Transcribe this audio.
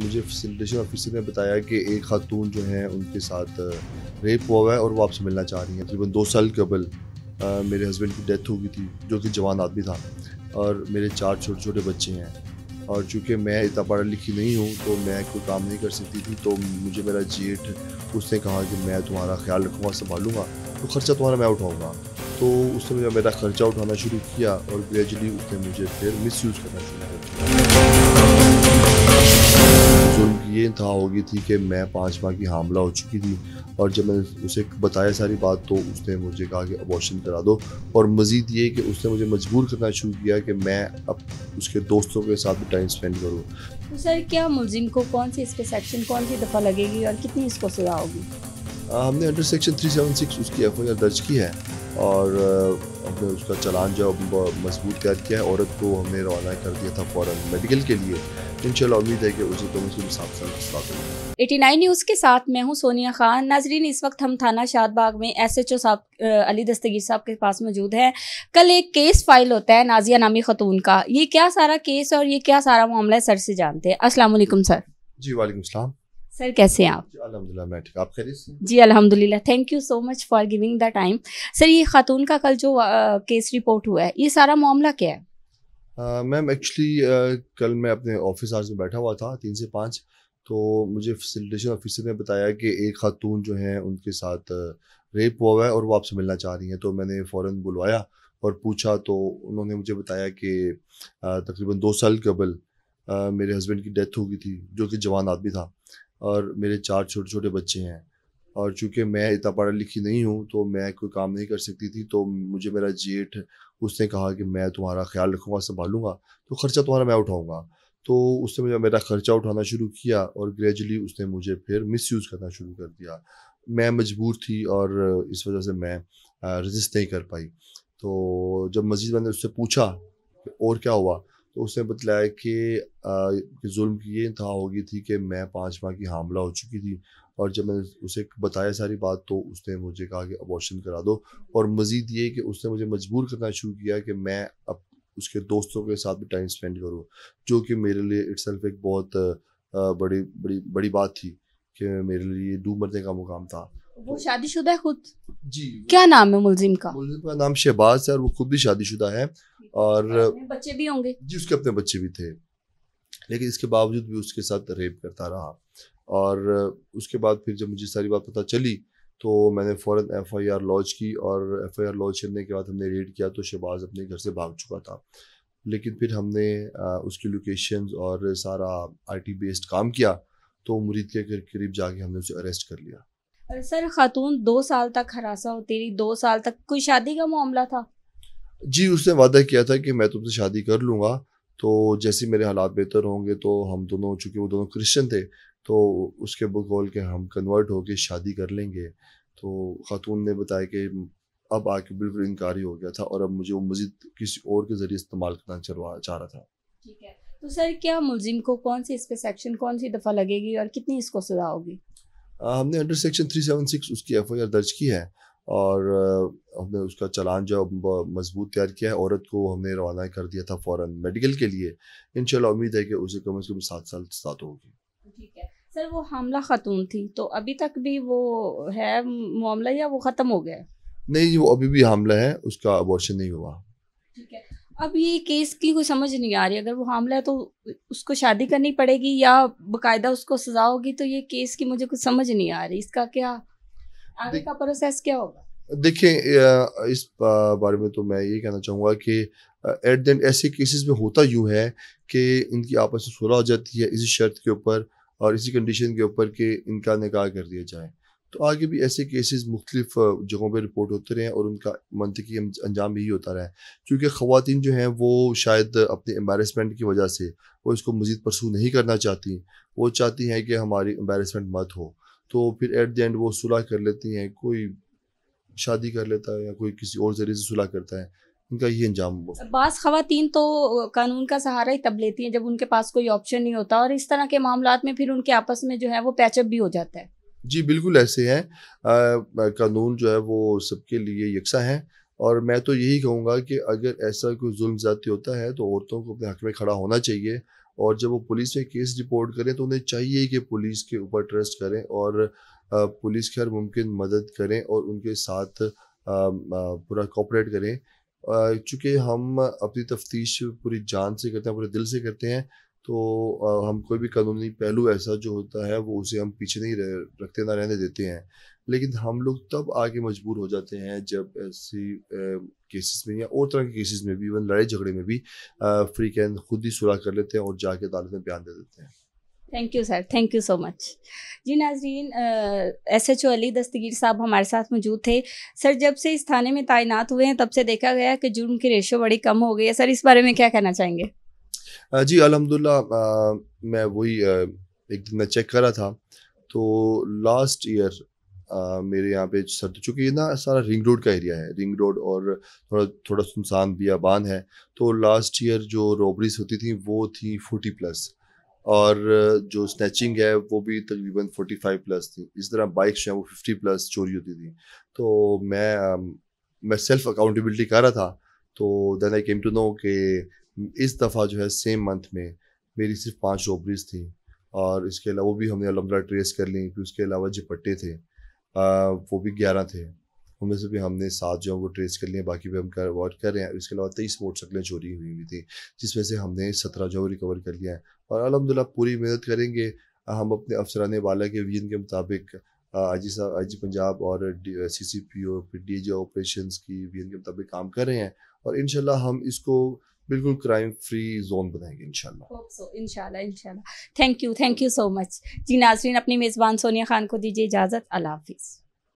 मुझे facilitation officer ने बताया कि एक खातून जो है उनके साथ रेप हुआ है और वापस मिलना चाह रही हैं तकरीबन दो साल कबल मेरे हस्बैंड की डेथ हो गई थी जो कि जवान आदमी था और मेरे चार छोटे छोटे बच्चे हैं और चूँकि मैं इतना पढ़ा लिखी नहीं हूँ तो मैं कोई काम नहीं कर सकती थी तो मुझे मेरा जेठ उसने कहा कि मैं तुम्हारा ख्याल रखूँगा संभालूँगा तो खर्चा तुम्हारा मैं उठाऊँगा तो उसने मेरा मेरा खर्चा उठाना शुरू किया और ग्रेजुअली उसने मुझे फिर मिस करना शुरू कर दिया ये था होगी थी कि मैं पाँच माह की हामला हो चुकी थी और जब मैंने उसे बताया सारी बात तो उसने मुझे कहा कि अबॉर्शन करा दो और मज़ीद ये कि उसने मुझे मजबूर करना शुरू किया कि मैं अब उसके दोस्तों के साथ टाइम स्पेंड करूँ तो सर क्या मुलिम को कौन सी इसके सेक्शन कौन सी दफ़ा लगेगी और कितनी इसको सजा होगी हमने अंडर सेक्शन थ्री उसकी एफ दर्ज की है और हमने उसका चलान जो मजबूत तैयार किया है औरत को हमने रवाना कर दिया था फ़ौरन मेडिकल के लिए इंशाल्लाह उम्मीद है कि उसे तो मुस्लिम साहब एटी नाइन न्यूज़ के साथ मैं हूँ सोनिया खान नाजरीन इस वक्त हम थाना शादबाग में एस एच ओ साहब अली दस्तगीर साहब के पास मौजूद है कल एक केस फाइल होता है नाजिया नामी खतून का ये क्या सारा केस और ये क्या सारा मामला है सर से जानते हैं असलम सर जी वालेकुम सर कैसे हैं आप मैं ठीक आप खैरियत जी अलहमदिल्ला thank you so much for giving the time sir ये खातून का कल जो आ, केस रिपोर्ट हुआ है ये सारा मामला क्या है मैम एक्चुअली कल मैं अपने ऑफिस आज में बैठा हुआ था तीन से पाँच तो मुझे फैसिलिटेशन ऑफिसर ने बताया कि एक खातून जो है उनके साथ रेप हुआ है और वो आपसे मिलना चाह रही हैं तो मैंने फ़ौर बुलवाया और पूछा तो उन्होंने मुझे बताया कि तकरीबन दो साल कबल मेरे हस्बैंड की डेथ हो गई थी जो कि जवान आदमी था और मेरे चार छोटे छोटे बच्चे हैं और चूंकि मैं इतना पढ़ा लिखी नहीं हूँ तो मैं कोई काम नहीं कर सकती थी तो मुझे मेरा जेठ उसने कहा कि मैं तुम्हारा ख्याल रखूँगा संभालूंगा तो खर्चा तुम्हारा मैं उठाऊँगा तो उसने मुझे मेरा खर्चा उठाना शुरू किया और ग्रेजुअली उसने मुझे फिर मिस करना शुरू कर दिया मैं मजबूर थी और इस वजह से मैं रजिस्ट नहीं कर पाई तो जब मजीद मैंने उससे पूछा और क्या हुआ तो उसने बतलाया कि, कि जुल्म की ये इंतहा हो गई थी कि मैं पाँच माह की हामला हो चुकी थी और जब मैंने उसे बताया सारी बात तो उसने मुझे कहा कि अबॉर्शन करा दो और मज़ीद ये कि उसने मुझे मजबूर करना शुरू किया कि मैं अब उसके दोस्तों के साथ भी टाइम स्पेंड करूँ जो कि मेरे लिए इट्स एक बहुत बड़ी बड़ी बड़ी बात थी कि मेरे लिए डूब मरने का मुकाम था वो शादीशुदा है खुद जी क्या नाम है मुलजिम का मुलजिम का नाम शहबाज है और वो खुद भी शादीशुदा है और बच्चे भी होंगे जी उसके अपने बच्चे भी थे लेकिन इसके बावजूद भी उसके साथ रेप करता रहा और उसके बाद फिर जब मुझे सारी बात पता चली तो मैंने फ़ौरन एफ आई आर लॉन्च की और एफ आई आर लॉन्च करने के बाद हमने रेड किया तो शहबाज अपने घर से भाग चुका था लेकिन फिर हमने उसकी लोकेशन और सारा आईटी बेस्ड काम किया तो मुरीद के करीब जाके हमने उसे अरेस्ट कर लिया सर खातून दो साल तक हरासा होती रही दो साल तक कोई शादी का मामला था जी उसने वादा किया था कि मैं तुमसे शादी कर लूँगा तो जैसे मेरे हालात बेहतर होंगे तो हम दोनों चूँकि वो दोनों क्रिश्चन थे तो उसके बोल के हम कन्वर्ट होके शादी कर लेंगे तो खातून ने बताया कि अब आके बिल्कुल इनकार हो गया था और अब मुझे वो मजीद किसी और के ज़रिए इस्तेमाल करना चलवा चाह रहा था ठीक है तो सर क्या मुलिम को कौन सी इस पर सेक्शन कौन सी दफ़ा लगेगी और कितनी इसको सजा होगी हमने अंडर सेक्शन थ्री उसकी एफ दर्ज की है और हमने उसका चलान जो मजबूत तैयार किया है औरत को हमने रवाना कर दिया था फ़ौर मेडिकल के लिए इन उम्मीद है कि उसे कम अज़ कम सात साल सात होगी ठीक है सर वो हमला खातून थी तो अभी तक भी वो है मामला या वो ख़त्म हो गया नहीं वो अभी भी हमला है उसका अबॉर्शन नहीं हुआ ठीक है अब ये केस की कोई समझ नहीं आ रही अगर वो हमला है तो उसको शादी करनी पड़ेगी या बकायदा उसको सजा होगी तो ये केस की मुझे कुछ समझ नहीं आ रही इसका क्या आगे का प्रोसेस क्या होगा देखिए इस बारे में तो मैं ये कहना चाहूँगा कि एट द एंड ऐसे केसेस में होता यूँ है कि इनकी आपस में सुलह हो जाती है इसी शर्त के ऊपर और इसी कंडीशन के ऊपर कि इनका निकाह कर दिया जाए तो आगे भी ऐसे केसेस मुख्तलिफ जगहों पर रिपोर्ट होते रहे हैं और उनका मनतकी अंजाम यही होता रहा है क्योंकि ख़वान जो हैं वो शायद अपने एम्बेरसमेंट की वजह से वो इसको मज़ीद परसू नहीं करना चाहती वो चाहती हैं कि हमारी एम्बेरसमेंट मत हो तो फिर एट द एंड वो सुलह कर लेती हैं कोई शादी कर लेता है या कोई किसी और जरिए से सुलह करता है इनका ये अंजाम बास खातन तो कानून का सहारा ही तब लेती हैं जब उनके पास कोई ऑप्शन नहीं होता और इस तरह के मामला में फिर उनके आपस में जो है वो पैचअप भी हो जाता है जी बिल्कुल ऐसे हैं कानून जो है वो सबके लिए यकसा है और मैं तो यही कहूँगा कि अगर ऐसा कोई जुल्म ज़्यादा होता है तो औरतों को अपने हक में खड़ा होना चाहिए और जब वो पुलिस में केस रिपोर्ट करें तो उन्हें चाहिए कि पुलिस के ऊपर ट्रस्ट करें और पुलिस की हर मुमकिन मदद करें और उनके साथ पूरा कॉपरेट करें चूँकि हम अपनी तफ्तीश पूरी जान से करते हैं पूरे दिल से करते हैं तो हम कोई भी कानूनी पहलू ऐसा जो होता है वो उसे हम पीछे नहीं रह रखते ना रहने देते हैं लेकिन हम लोग तब आगे मजबूर हो जाते हैं जब ऐसी केसेस में या और तरह के केसेस में भी इवन लड़ाई झगड़े में भी फ्री कैन खुद ही सुलह कर लेते हैं और जाके अदालत में बयान दे देते हैं thank you sir thank you so much जी नाजरीन S H O Ali Dastagir साहब हमारे साथ मौजूद थे सर जब से इस थाने में तैनात हुए हैं तब से देखा गया कि जुर्म की रेशो बड़ी कम हो गई है सर इस बारे में क्या कहना चाहेंगे जी अलहमदिल्ला मैं वही एक दिन मैं चेक कर रहा था तो लास्ट ईयर मेरे यहाँ पे सर्द चूँकि ना सारा रिंग रोड का एरिया है रिंग रोड और थोड़ा थोड़ा सुनसान बियाबान है तो लास्ट ईयर जो रॉबरीज होती थी वो थी फोर्टी प्लस और जो स्नैचिंग है वो भी तकरीबन फोर्टी फाइव प्लस थी इस तरह बाइक्स हैं वो फिफ्टी प्लस चोरी होती थी तो मैं मैं सेल्फ अकाउंटेबिलिटी कर रहा था तो then I came to know कि इस दफ़ा जो है सेम मंथ में मेरी सिर्फ पाँच रोबरीज थी और इसके अलावा वो भी हमने अलहमदिल्ला ट्रेस कर ली फिर उसके अलावा जो पट्टे थे आ, वो भी ग्यारह थे उनमें से भी हमने सात जो है वो ट्रेस कर लिए बाकी भी हम कर अवॉर्ड कर रहे हैं इसके अलावा तेईस मोटरसाइकिलें चोरी हुई हुई थी जिसमें से हमने सत्रह जो रिकवर कर लिया है और अलहमदिल्ला पूरी मेहनत करेंगे हम अपने अफसरान वाला के विजन के मुताबिक आई जी साहब आई जी पंजाब और सी सी पी ओ फिर डी जी ऑपरेशन की विजन के मुताबिक काम कर रहे हैं और इन हम इसको बिल्कुल क्राइम फ्री जोन बनाएंगे इंशाल्लाह इंशाल्लाह इंशाल्लाह thank you thank you so much जी नाजरीन अपनी मेज़बान सोनिया खान को दीजिए इजाज़त अल्लाह हाफिज़